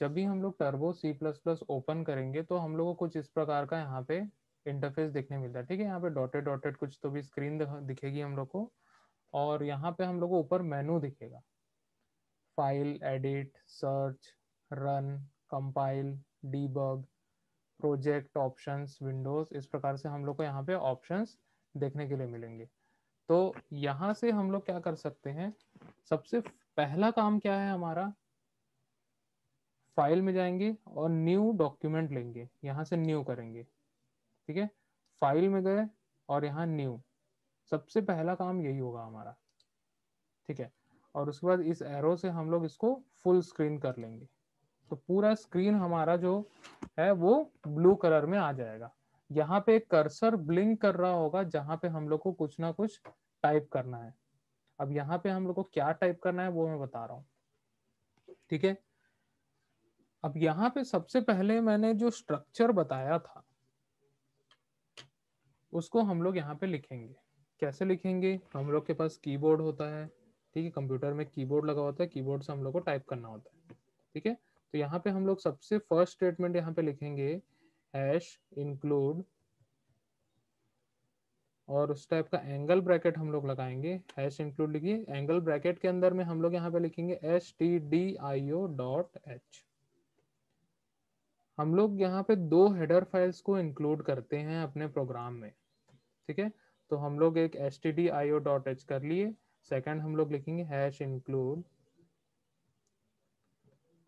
जब भी हम लोग turbo C plus plus open करेंगे तो हम लोग को कुछ इस प्रकार का यहाँ पे इंटरफेस देखने मिलता है ठीक है यहाँ पे डॉटेड डॉटेड कुछ तो भी स्क्रीन दिखेगी हम लोग को और यहाँ पे हम लोग को ऊपर मेनू दिखेगा file edit search run compile debug project options windows इस प्रकार से हम लोग को यहाँ पे ऑप्शंस देखने के लिए मिलेंगे तो यहाँ से हम लोग क्या कर सकते हैं सबसे पहला काम क्या है हमारा फाइल में जाएंगे और न्यू डॉक्यूमेंट लेंगे यहाँ से न्यू करेंगे ठीक है फाइल में गए और यहाँ न्यू सबसे पहला काम यही होगा हमारा ठीक है और उसके बाद इस एरो से हम लोग इसको फुल स्क्रीन कर लेंगे तो पूरा स्क्रीन हमारा जो है वो ब्लू कलर में आ जाएगा यहाँ पे कर्सर ब्लिंक कर रहा होगा जहाँ पे हम लोग को कुछ ना कुछ टाइप करना है अब यहाँ पे हम लोग को क्या टाइप करना है वो मैं बता रहा हूँ ठीक है अब यहाँ पे सबसे पहले मैंने जो स्ट्रक्चर बताया था उसको हम लोग यहाँ पे लिखेंगे कैसे लिखेंगे हम लोग के पास कीबोर्ड होता है ठीक है कंप्यूटर में कीबोर्ड लगा होता है कीबोर्ड से हम लोग को टाइप करना होता है ठीक है तो यहाँ पे हम लोग सबसे फर्स्ट स्टेटमेंट यहाँ पे लिखेंगे हैश इंक्लूड और उस टाइप का एंगल ब्रैकेट हम लोग लगाएंगे हैश इंक्लूड लिखिए एंगल ब्रैकेट के अंदर में हम लोग यहाँ पे लिखेंगे S T D I O dot H हम लोग यहाँ पे दो हेडर फाइल्स को इंक्लूड करते हैं अपने प्रोग्राम में ठीक है तो हम लोग एक S T D I O dot H कर लिए सेकेंड हम लोग लिखेंगे hash include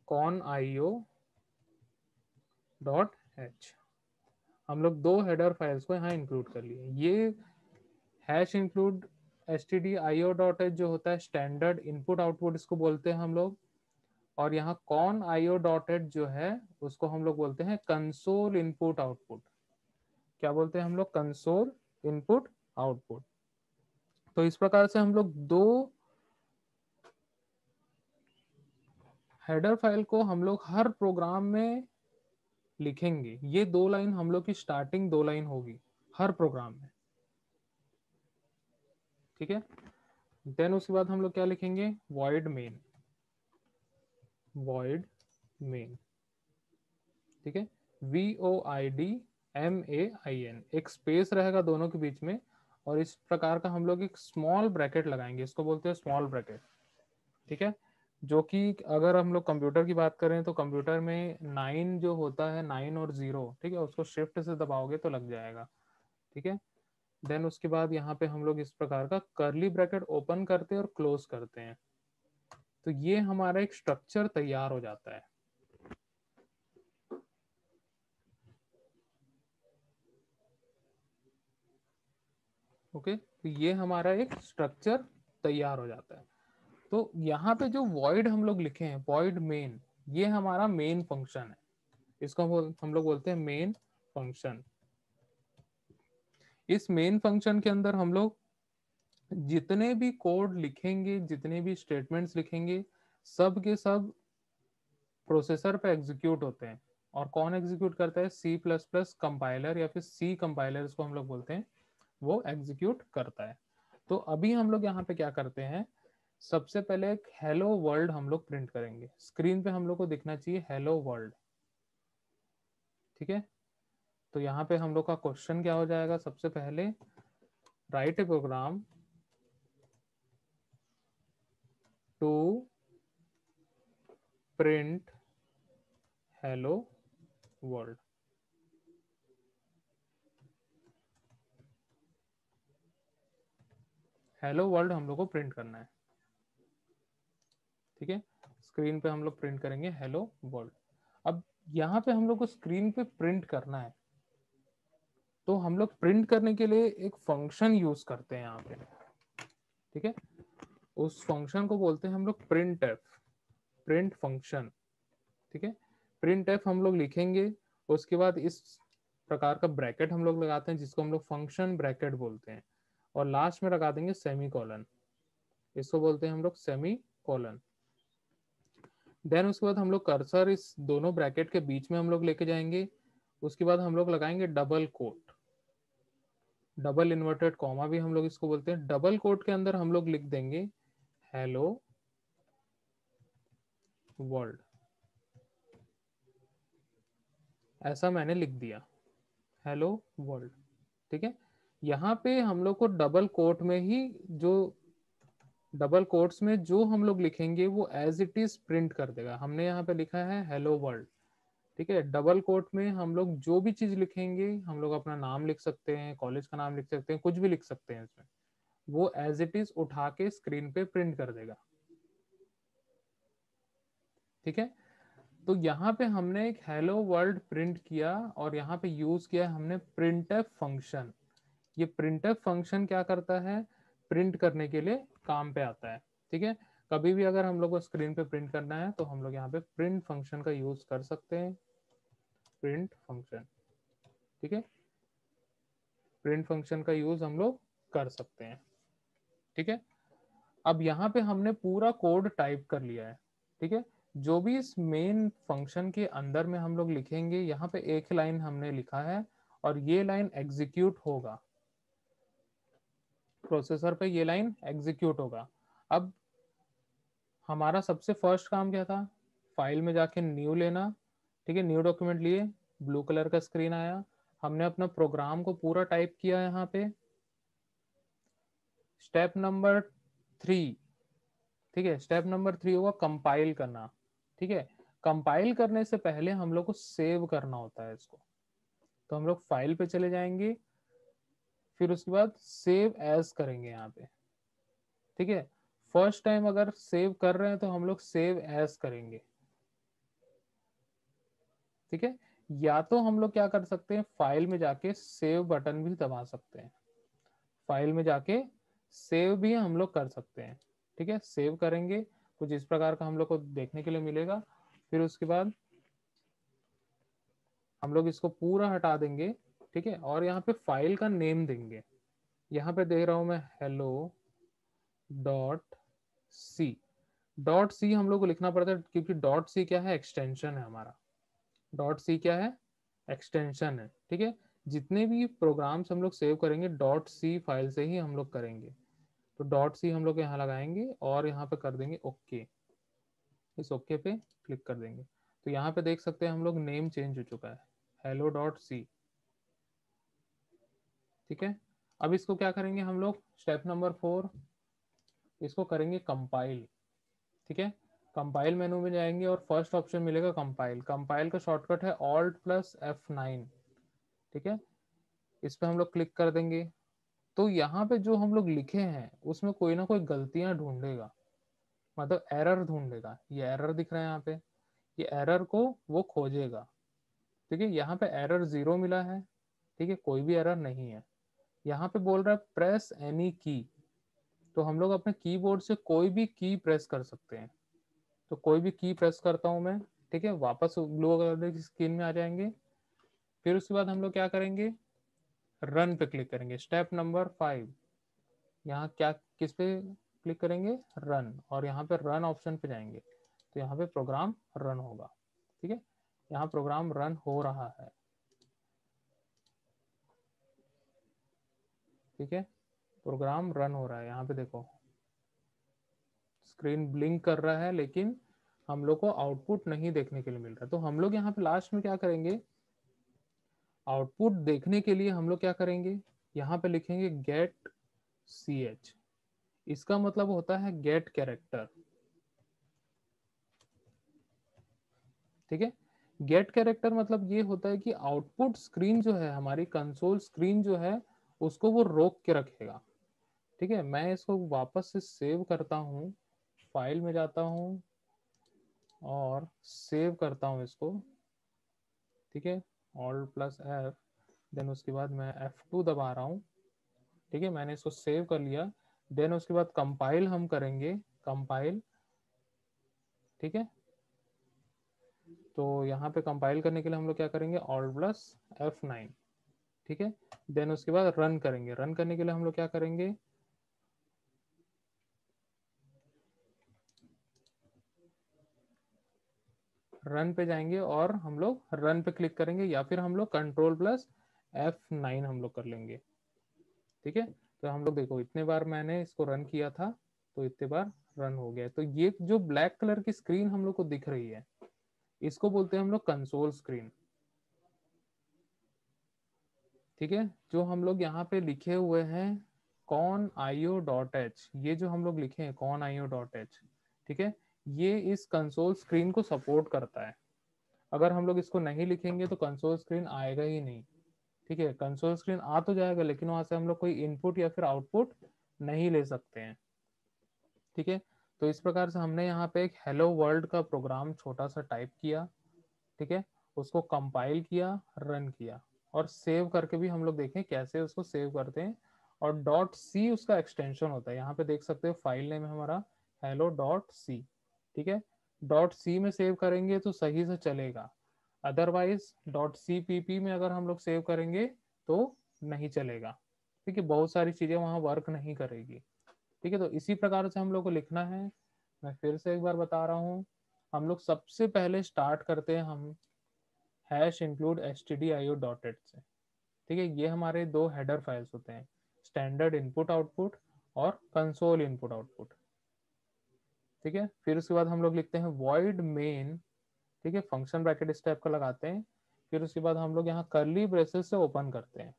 con I dot H हम लोग दो हेडर फाइल्स को यहाँ इंक्लूड कर लिए ये hash include S T D I O dot H जो होता है स्टैंडर्ड इनपुट आउटपुट इसको बोलते हैं हम लोग और यहाँ कॉन आईओ डॉटेड जो है उसको हम लोग बोलते हैं कंसोल इनपुट आउटपुट क्या बोलते हैं हम लोग कंसोल इनपुट आउटपुट तो इस प्रकार से हम लोग दो हेडर फाइल को हम लोग हर प्रोग्राम में लिखेंगे ये दो लाइन हम लोग की स्टार्टिंग दो लाइन होगी हर प्रोग्राम में ठीक है देन उसके बाद हम लोग क्या लिखेंगे वॉइड मेन void main ठीक है v o i d m a i n एक स्पेस रहेगा दोनों के बीच में और इस प्रकार का हम लोग एक स्मॉल ब्रैकेट लगाएंगे इसको बोलते हैं स्मॉल ब्रैकेट ठीक है जो कि अगर हम लोग कंप्यूटर की बात करें तो कंप्यूटर में नाइन जो होता है नाइन और जीरो ठीक है उसको शिफ्ट से दबाओगे तो लग जाएगा ठीक है देन उसके बाद यहाँ पे हम लोग इस प्रकार का करली ब्रैकेट ओपन करते हैं और क्लोज करते हैं तो ये हमारा एक स्ट्रक्चर तैयार हो जाता है ओके तो ये हमारा एक स्ट्रक्चर तैयार हो जाता है तो यहाँ पे जो वॉइड हम लोग लिखे हैं वॉइड मेन ये हमारा मेन फंक्शन है इसको हम हम लोग बोलते हैं मेन फंक्शन इस मेन फंक्शन के अंदर हम लोग जितने भी कोड लिखेंगे जितने भी स्टेटमेंट्स लिखेंगे सब के सब प्रोसेसर पे एग्जीक्यूट होते हैं और कौन एग्जीक्यूट करता है सी प्लस प्लस कंपाइलर या फिर सी कंपाइलर इसको हम लोग बोलते हैं वो एग्जीक्यूट करता है तो अभी हम लोग यहाँ पे क्या करते हैं सबसे पहले एक हेलो वर्ल्ड हम लोग प्रिंट करेंगे स्क्रीन पे हम लोग को दिखना चाहिए हेलो वर्ल्ड ठीक है तो यहाँ पे हम लोग का क्वेश्चन क्या हो जाएगा सबसे पहले write a program to print hello world. Hello world हम लोग को प्रिंट करना है ठीक है स्क्रीन पे हम लोग प्रिंट करेंगे हेलो वर्ल्ड अब यहाँ पे हम लोग को स्क्रीन पे प्रिंट करना है तो हम लोग प्रिंट करने के लिए एक फंक्शन यूज करते हैं यहाँ पे ठीक है उस फंक्शन को बोलते हैं हम लोग प्रिंट एफ प्रिंट फंक्शन ठीक है प्रिंट एफ हम लोग लिखेंगे उसके बाद इस प्रकार का ब्रैकेट हम लोग लगाते हैं जिसको हम लोग फंक्शन ब्रैकेट बोलते हैं और लास्ट में लगा देंगे सेमी कॉलन इसको बोलते हैं हम लोग सेमी कॉलन देन उसके बाद हम लोग कर्सर इस दोनों ब्रैकेट के बीच में हम लोग लेके जाएंगे उसके बाद हम लोग लगाएंगे double quote double inverted comma भी हम लोग इसको बोलते हैं डबल कोट के अंदर हम लोग लिख देंगे हेलो वर्ल्ड ऐसा मैंने लिख दिया हेलो वर्ल्ड ठीक है यहाँ पे हम लोग को डबल कोट में ही जो डबल कोट्स में जो हम लोग लिखेंगे वो एज इट इज प्रिंट कर देगा हमने यहाँ पे लिखा है हेलो वर्ल्ड ठीक है डबल कोट में हम लोग जो भी चीज लिखेंगे हम लोग अपना नाम लिख सकते हैं कॉलेज का नाम लिख सकते हैं कुछ भी लिख सकते हैं इसमें वो एज इट इज उठा के स्क्रीन पे प्रिंट कर देगा ठीक है तो यहाँ पे हमने एक हेलो वर्ल्ड प्रिंट किया और यहाँ पे यूज किया हमने प्रिंट फंक्शन ये प्रिंट फंक्शन क्या करता है प्रिंट करने के लिए काम पे आता है ठीक है कभी भी अगर हम लोग को स्क्रीन पे प्रिंट करना है तो हम लोग यहाँ पे प्रिंट फंक्शन का यूज कर सकते हैं प्रिंट फंक्शन ठीक है प्रिंट फंक्शन का यूज हम लोग कर सकते हैं ठीक है अब यहाँ पे हमने पूरा कोड टाइप कर लिया है ठीक है जो भी इस मेन फंक्शन के अंदर में हम लोग लिखेंगे यहाँ पे एक लाइन हमने लिखा है और ये लाइन एग्जीक्यूट होगा प्रोसेसर पे ये लाइन एग्जीक्यूट होगा अब हमारा सबसे फर्स्ट काम क्या था फाइल में जाके न्यू लेना ठीक है न्यू डॉक्यूमेंट लिए ब्लू कलर का स्क्रीन आया हमने अपना प्रोग्राम को पूरा टाइप किया यहाँ पे स्टेप नंबर थ्री ठीक है स्टेप नंबर थ्री होगा कंपाइल करना ठीक है कंपाइल करने से पहले हम लोग को सेव करना होता है इसको तो हम लोग फाइल पे चले जाएंगे फिर उसके बाद सेव एज करेंगे यहाँ पे ठीक है फर्स्ट टाइम अगर सेव कर रहे हैं तो हम लोग सेव एज करेंगे ठीक है या तो हम लोग क्या कर सकते हैं फाइल में जाके सेव बटन भी दबा सकते हैं फाइल में जाके सेव भी हम लोग कर सकते हैं ठीक है सेव करेंगे कुछ इस प्रकार का हम लोग को देखने के लिए मिलेगा फिर उसके बाद हम लोग इसको पूरा हटा देंगे ठीक है और यहाँ पे फाइल का नेम देंगे यहाँ पे देख रहा हूं मैं hello dot C dot C हम लोग को लिखना पड़ता है क्योंकि डॉट सी क्या है एक्सटेंशन है हमारा डॉट सी क्या है एक्सटेंशन है ठीक है जितने भी प्रोग्राम्स हम लोग सेव करेंगे डॉट सी फाइल से ही हम लोग करेंगे तो डॉट सी हम लोग यहाँ लगाएंगे और यहाँ पे कर देंगे ओके इस ओके पे क्लिक कर देंगे तो यहाँ पे देख सकते हैं हम लोग नेम चेंज हो चुका है हेलो डॉट सी ठीक है अब इसको क्या करेंगे हम लोग स्टेप नंबर फोर इसको करेंगे कंपाइल ठीक है कंपाइल मेनू में जाएंगे और फर्स्ट ऑप्शन मिलेगा कंपाइल कंपाइल का शॉर्टकट है ऑल्ट प्लस एफ नाइन ठीक है इस पर हम लोग क्लिक कर देंगे तो यहाँ पे जो हम लोग लिखे हैं उसमें कोई ना कोई गलतियां ढूंढेगा मतलब एरर ढूंढेगा ये एरर दिख रहा है यहाँ पे ये एरर को वो खोजेगा ठीक है यहाँ पे एरर जीरो मिला है ठीक है कोई भी एरर नहीं है यहाँ पे बोल रहा है प्रेस एनी की तो हम लोग अपने कीबोर्ड से कोई भी की प्रेस कर सकते हैं तो कोई भी की प्रेस करता हूँ मैं ठीक है वापस ब्लू कलर की स्क्रीन में आ जाएंगे फिर उसके बाद हम लोग क्या करेंगे रन पे क्लिक करेंगे स्टेप नंबर फाइव यहाँ क्या किस पे क्लिक करेंगे रन और यहाँ पे रन ऑप्शन पे जाएंगे तो यहाँ पे प्रोग्राम रन होगा ठीक है यहाँ प्रोग्राम रन हो रहा है ठीक है प्रोग्राम रन हो रहा है यहाँ पे देखो स्क्रीन ब्लिंक कर रहा है लेकिन हम लोग को आउटपुट नहीं देखने के लिए मिल रहा है तो हम लोग यहाँ पे लास्ट में क्या करेंगे आउटपुट देखने के लिए हम लोग क्या करेंगे यहाँ पे लिखेंगे गेट सी एच इसका मतलब होता है गेट कैरेक्टर ठीक है गेट कैरेक्टर मतलब ये होता है कि आउटपुट स्क्रीन जो है हमारी कंसोल स्क्रीन जो है उसको वो रोक के रखेगा ठीक है मैं इसको वापस से सेव करता हूँ फाइल में जाता हूँ और सेव करता हूँ इसको ठीक है ऑल प्लस एफ देन उसके बाद मैं एफ टू दबा रहा हूँ ठीक है मैंने इसको सेव कर लिया देन उसके बाद कंपाइल हम करेंगे कंपाइल ठीक है तो यहाँ पे कंपाइल करने के लिए हम लोग क्या करेंगे ऑल प्लस एफ नाइन ठीक है देन उसके बाद रन करेंगे रन करने के लिए हम लोग क्या करेंगे रन पे जाएंगे और हम लोग रन पे क्लिक करेंगे या फिर हम लोग कंट्रोल प्लस एफ नाइन हम लोग कर लेंगे ठीक है तो हम लोग देखो इतने बार मैंने इसको रन किया था तो इतने बार रन हो गया तो ये जो ब्लैक कलर की स्क्रीन हम लोग को दिख रही है इसको बोलते हैं हम लोग कंसोल स्क्रीन ठीक है जो हम लोग यहाँ पे लिखे हुए हैं कॉन आईओ डॉट एच ये जो हम लोग लिखे हैं कॉन आईओ डॉट एच ठीक है ये इस कंसोल स्क्रीन को सपोर्ट करता है अगर हम लोग इसको नहीं लिखेंगे तो कंसोल स्क्रीन आएगा ही नहीं ठीक है कंसोल स्क्रीन आ तो जाएगा लेकिन वहां से हम लोग कोई इनपुट या फिर आउटपुट नहीं ले सकते हैं ठीक है तो इस प्रकार से हमने यहाँ पे एक हेलो वर्ल्ड का प्रोग्राम छोटा सा टाइप किया ठीक है उसको कंपाइल किया रन किया और सेव करके भी हम लोग देखें कैसे उसको सेव करते हैं और डॉट सी उसका एक्सटेंशन होता है यहाँ पे देख सकते हो फाइल नेम हमारा हेलो डॉट सी ठीक है डॉट सी में सेव करेंगे तो सही से चलेगा otherwise dot C P P में अगर हम लोग सेव करेंगे तो नहीं चलेगा ठीक है बहुत सारी चीज़ें वहां वर्क नहीं करेगी ठीक है तो इसी प्रकार से हम लोग को लिखना है मैं फिर से एक बार बता रहा हूँ हम लोग सबसे पहले स्टार्ट करते हैं हम hash include S T D I O dot H से ठीक है ये हमारे दो हेडर फाइल्स होते हैं स्टैंडर्ड इनपुट आउटपुट और कंसोल इनपुट आउटपुट ठीक है फिर उसके बाद हम लोग लिखते हैं void मेन ठीक है फंक्शन ब्रैकेट इस टाइप का लगाते हैं फिर उसके बाद हम लोग यहाँ करली ब्रेसेस से ओपन करते हैं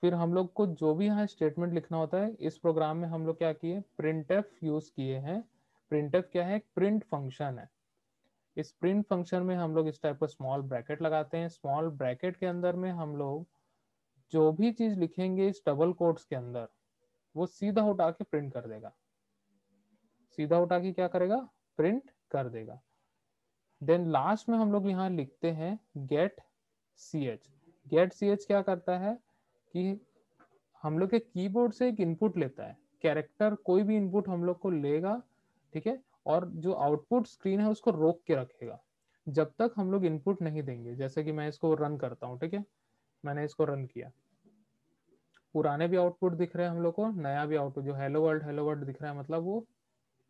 फिर हम लोग को जो भी यहाँ स्टेटमेंट लिखना होता है इस प्रोग्राम में हम लोग क्या किए प्रिंट यूज किए हैं प्रिंट क्या है प्रिंट फंक्शन है इस प्रिंट फंक्शन में हम लोग इस टाइप का स्मॉल ब्रैकेट लगाते हैं स्मॉल ब्रैकेट के अंदर में हम लोग जो भी चीज लिखेंगे इस डबल कोट्स के अंदर वो सीधा उठा के प्रिंट कर देगा सीधा उठा के क्या करेगा प्रिंट कर देगा देन लास्ट में हम लोग यहाँ लिखते हैं get C H get C H क्या करता है कि हम लोग के कीबोर्ड से एक इनपुट लेता है कैरेक्टर कोई भी इनपुट हम लोग को लेगा ठीक है और जो आउटपुट स्क्रीन है उसको रोक के रखेगा जब तक हम लोग इनपुट नहीं देंगे जैसे कि मैं इसको रन करता हूँ ठीक है मैंने इसको रन किया पुराने भी आउटपुट दिख रहे हैं हम लोग को नया भी आउटपुट जो हेलो वर्ल्ड हेलो वर्ल्ड दिख रहा है मतलब वो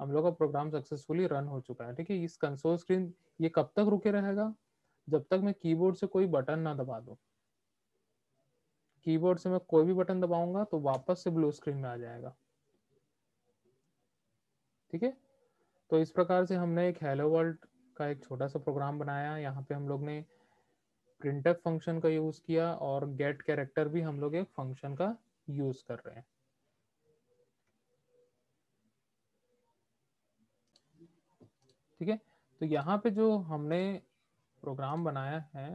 हम लोग का प्रोग्राम सक्सेसफुली रन हो चुका है ठीक है इस कंसोल स्क्रीन ये कब तक रुके रहेगा जब तक मैं कीबोर्ड से कोई बटन ना दबा दूँ कीबोर्ड से मैं कोई भी बटन दबाऊंगा तो वापस से ब्लू स्क्रीन में आ जाएगा ठीक है तो इस प्रकार से हमने एक हेलो वर्ल्ड का एक छोटा सा प्रोग्राम बनाया यहाँ पे हम लोग ने प्रिंटफ फंक्शन का यूज़ किया और गेट कैरेक्टर भी हम लोग एक फंक्शन का यूज़ कर रहे हैं ठीक है तो यहाँ पे जो हमने प्रोग्राम बनाया है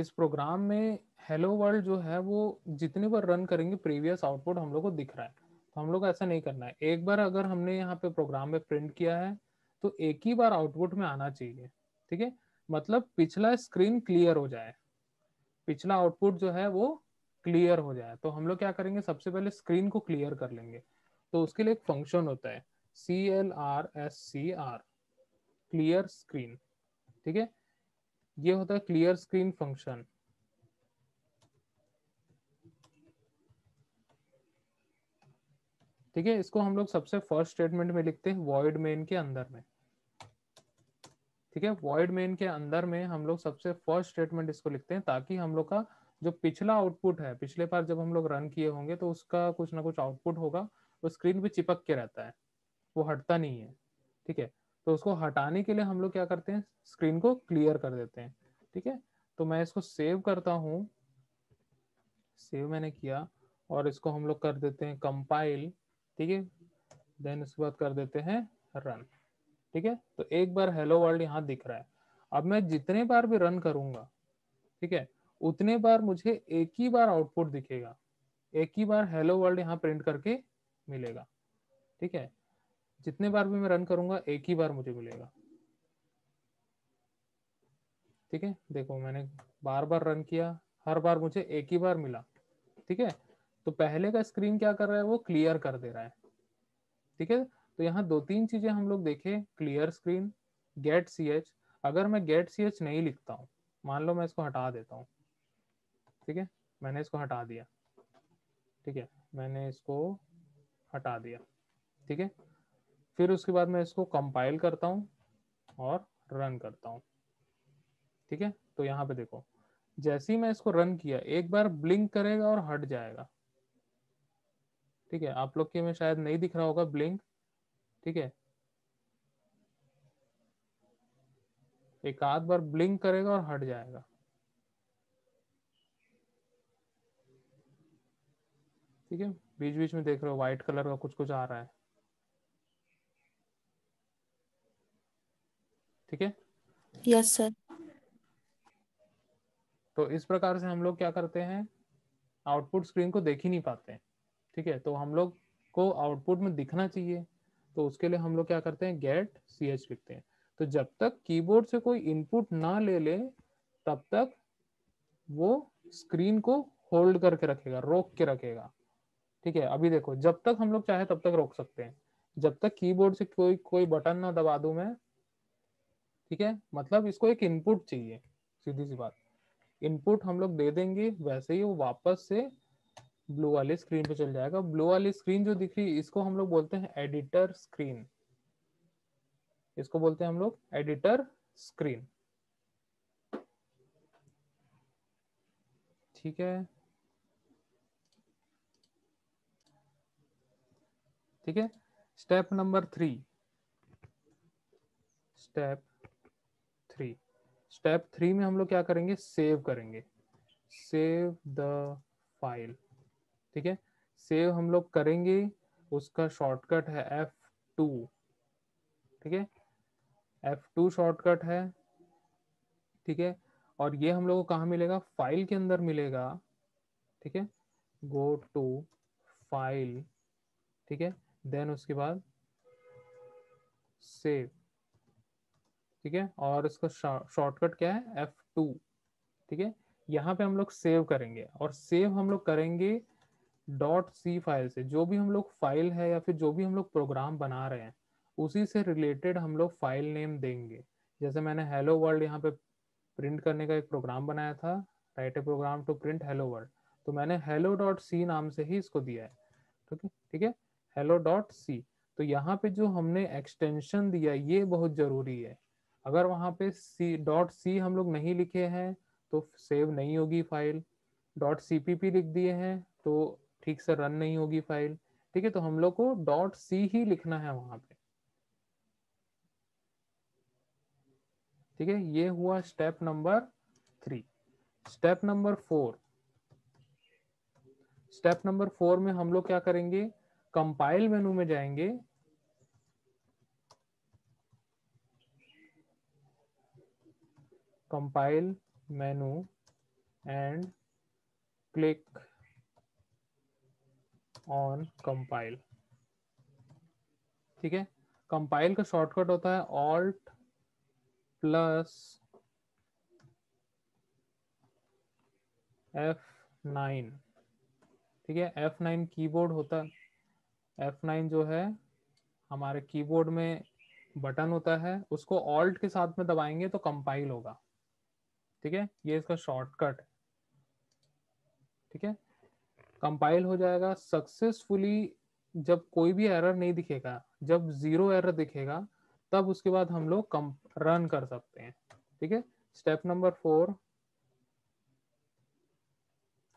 इस प्रोग्राम में हेलो वर्ल्ड जो है वो जितनी बार रन करेंगे प्रीवियस आउटपुट हम लोग को दिख रहा है तो हम लोग ऐसा नहीं करना है एक बार अगर हमने यहाँ पे प्रोग्राम में प्रिंट किया है तो एक ही बार आउटपुट में आना चाहिए ठीक है मतलब पिछला स्क्रीन क्लियर हो जाए पिछला आउटपुट जो है वो क्लियर हो जाए तो हम लोग क्या करेंगे सबसे पहले स्क्रीन को क्लियर कर लेंगे तो उसके लिए एक फंक्शन होता है C L R S C R clear screen ठीक है ये होता है क्लियर स्क्रीन फंक्शन ठीक है इसको हम लोग सबसे फर्स्ट स्टेटमेंट में लिखते हैं वॉइड मेन के अंदर में ठीक है वॉइड मेन के अंदर में हम लोग सबसे फर्स्ट स्टेटमेंट इसको लिखते हैं ताकि हम लोग का जो पिछला आउटपुट है पिछले बार जब हम लोग रन किए होंगे तो उसका कुछ ना कुछ आउटपुट होगा वो स्क्रीन पे चिपक के रहता है वो हटता नहीं है ठीक है तो उसको हटाने के लिए हम लोग क्या करते हैं स्क्रीन को क्लियर कर देते हैं ठीक है तो मैं इसको सेव करता हूँ सेव मैंने किया और इसको हम लोग कर देते हैं कंपाइल ठीक है देन उसके बाद कर देते हैं रन ठीक है तो एक बार हेलो वर्ल्ड यहाँ दिख रहा है अब मैं जितने बार भी रन करूंगा ठीक है उतने बार मुझे एक ही बार आउटपुट दिखेगा एक ही बार हेलो वर्ल्ड यहाँ प्रिंट करके मिलेगा ठीक है जितने बार भी मैं रन करूंगा एक ही बार मुझे मिलेगा ठीक है देखो मैंने बार बार रन किया हर बार मुझे एक ही बार मिला ठीक है तो पहले का स्क्रीन क्या कर रहा है वो क्लियर कर दे रहा है ठीक है तो यहाँ दो तीन चीजें हम लोग देखे clear screen get C H अगर मैं गेट सी एच नहीं लिखता हूं मान लो मैं इसको हटा देता हूँ ठीक है मैंने इसको हटा दिया ठीक है मैंने इसको हटा दिया ठीक है फिर उसके बाद मैं इसको कंपाइल करता हूँ और रन करता हूँ ठीक है तो यहाँ पे देखो जैसे ही मैं इसको रन किया एक बार ब्लिंक करेगा और हट जाएगा ठीक है आप लोग के में शायद नहीं दिख रहा होगा ब्लिंक ठीक है एक आध बार ब्लिंक करेगा और हट जाएगा ठीक है बीच बीच में देख रहे हो व्हाइट कलर का कुछ कुछ आ रहा है ठीक है यस सर तो इस प्रकार से हम लोग क्या करते हैं आउटपुट स्क्रीन को देख ही नहीं पाते ठीक है तो हम लोग को आउटपुट में दिखना चाहिए तो उसके लिए हम लोग क्या करते हैं गेट सी एच लिखते हैं तो जब तक कीबोर्ड से कोई इनपुट ना ले ले तब तक वो स्क्रीन को होल्ड करके रखेगा रोक के रखेगा ठीक है अभी देखो जब तक हम लोग चाहे तब तक रोक सकते हैं जब तक कीबोर्ड से कोई कोई बटन ना दबा दू मैं ठीक है मतलब इसको एक इनपुट चाहिए सीधी सी बात इनपुट हम लोग दे देंगे वैसे ही वो वापस से ब्लू वाली स्क्रीन पे चल जाएगा ब्लू वाली स्क्रीन जो दिख रही इसको हम लोग बोलते हैं एडिटर स्क्रीन इसको बोलते हैं हम लोग एडिटर स्क्रीन ठीक है ठीक है step number three step three step three में हम लोग क्या करेंगे सेव करेंगे सेव द फाइल ठीक है सेव हम लोग करेंगे उसका शॉर्टकट है एफ टू ठीक है एफ टू शॉर्टकट है ठीक है और ये हम लोग को कहा मिलेगा फाइल के अंदर मिलेगा ठीक है गो टू फाइल ठीक है देन उसके बाद सेव ठीक है और इसका शॉर्टकट क्या है एफ टू ठीक है यहाँ पे हम लोग सेव करेंगे और सेव हम लोग करेंगे डॉट सी फाइल से जो भी हम लोग फाइल है या फिर जो भी हम लोग प्रोग्राम बना रहे हैं उसी से रिलेटेड हम लोग फाइल नेम देंगे जैसे मैंने हेलो वर्ल्ड यहाँ पे प्रिंट करने का एक प्रोग्राम बनाया था write a program to print hello world तो मैंने हेलो डॉट सी नाम से ही इसको दिया है ठीक है ठीक है हेलो डॉट सी तो यहाँ पे जो हमने एक्सटेंशन दिया ये बहुत जरूरी है अगर वहाँ पे सी डॉट सी हम लोग नहीं लिखे हैं तो सेव नहीं होगी फाइल डॉट सी लिख दिए हैं तो ठीक से रन नहीं होगी फाइल ठीक है तो हम लोग को डॉट सी ही लिखना है वहाँ पे ठीक है ये हुआ step number three step number four step number four में हम लोग क्या करेंगे कंपाइल मेनू में जाएंगे compile menu and click on compile ठीक है कंपाइल का शॉर्टकट होता है ऑल्ट प्लस एफ नाइन ठीक है एफ नाइन कीबोर्ड होता है F9 जो है हमारे कीबोर्ड में बटन होता है उसको ऑल्ट के साथ में दबाएंगे तो कंपाइल होगा ठीक है ये इसका शॉर्टकट ठीक है कंपाइल हो जाएगा सक्सेसफुली जब कोई भी एरर नहीं दिखेगा जब जीरो एरर दिखेगा तब उसके बाद हम लोग रन कर सकते हैं ठीक है स्टेप नंबर फोर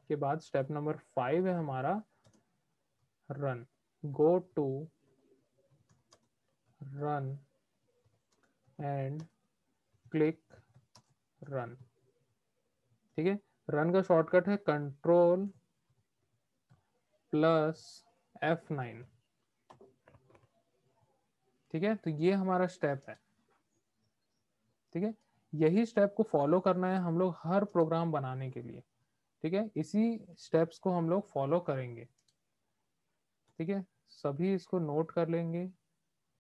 के बाद स्टेप नंबर फाइव है हमारा run go to run and click run ठीक है रन का शॉर्टकट है कंट्रोल प्लस एफ नाइन ठीक है तो ये हमारा स्टेप है ठीक है यही स्टेप को फॉलो करना है हम लोग हर प्रोग्राम बनाने के लिए ठीक है इसी स्टेप्स को हम लोग फॉलो करेंगे ठीक है सभी इसको नोट कर लेंगे